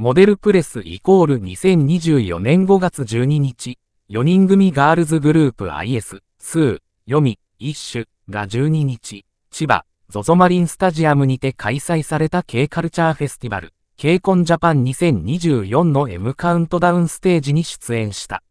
モデルプレスイコール2024年5月12日、4人組ガールズグループ IS、スー、ヨミ、イッシュが12日、千葉、ゾゾマリンスタジアムにて開催された K カルチャーフェスティバル、K コンジャパン2024の M カウントダウンステージに出演した。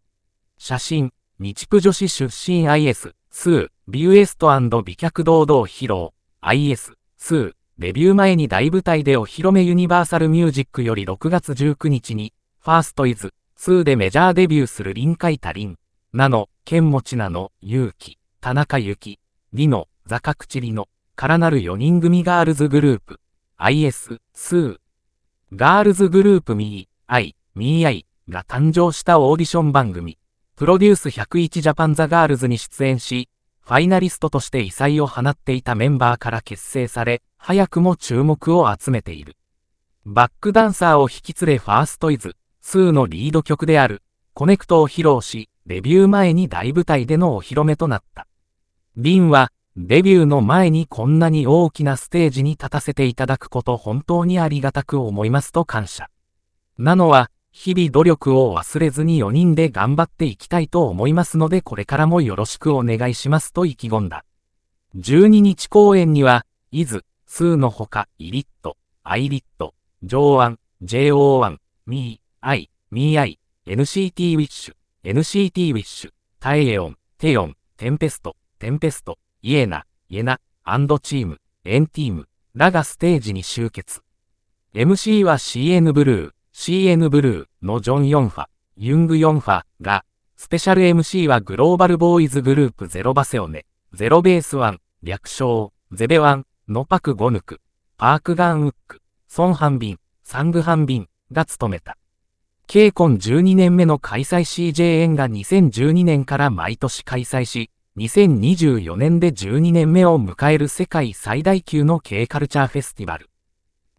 写真、日プ女子出身 IS、スー、ビューエスト美脚堂々披露、IS、スー、デビュー前に大舞台でお披露目ユニバーサルミュージックより6月19日に、ファーストイズ2でメジャーデビューする臨海多林、なの、剣持なの、勇気、田中ユキ、リノ、ザカクチリの、からなる4人組ガールズグループ、IS、2。ガールズグループミー、アイ、ミーアイが誕生したオーディション番組、プロデュース101ジャパンザガールズに出演し、ファイナリストとして異彩を放っていたメンバーから結成され、早くも注目を集めている。バックダンサーを引き連れファーストイズ、2のリード曲である、コネクトを披露し、デビュー前に大舞台でのお披露目となった。リンは、デビューの前にこんなに大きなステージに立たせていただくこと本当にありがたく思いますと感謝。なのは、日々努力を忘れずに4人で頑張っていきたいと思いますのでこれからもよろしくお願いしますと意気込んだ。12日公演には、伊豆、数のほか、イリット、アイリット、上腕、JO1、ミー、アイ、ミーアイ、NCT ウィッシュ、NCT ウィッシュ、タイエオン、テヨン、テンペスト、テンペスト、イエナ、イエナ、アンドチーム、エンティーム、らがステージに集結。MC は CN ブルー。CN ブルーのジョン・ヨンファ、ユング・ヨンファが、スペシャル MC はグローバルボーイズグループゼロバセオネ、ゼロベースワン、略称、ゼベワン、のパク・ゴヌク、パーク・ガン・ウック、ソン・ハンビン、サング・ハンビンが務めた。ケイコン12年目の開催 CJN が2012年から毎年開催し、2024年で12年目を迎える世界最大級の K カルチャーフェスティバル。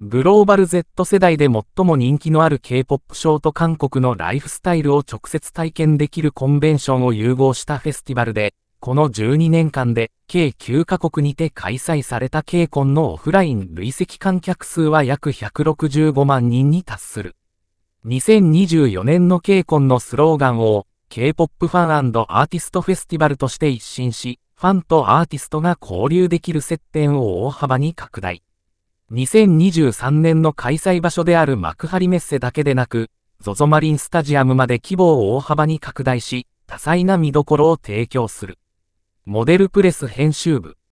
グローバル Z 世代で最も人気のある K-POP ショーと韓国のライフスタイルを直接体験できるコンベンションを融合したフェスティバルで、この12年間で計9カ国にて開催された k o n のオフライン累積観客数は約165万人に達する。2024年の k o n のスローガンを K-POP ファンアーティストフェスティバルとして一新し、ファンとアーティストが交流できる接点を大幅に拡大。2023年の開催場所である幕張メッセだけでなく、ZOZO マリンスタジアムまで規模を大幅に拡大し、多彩な見どころを提供する。モデルプレス編集部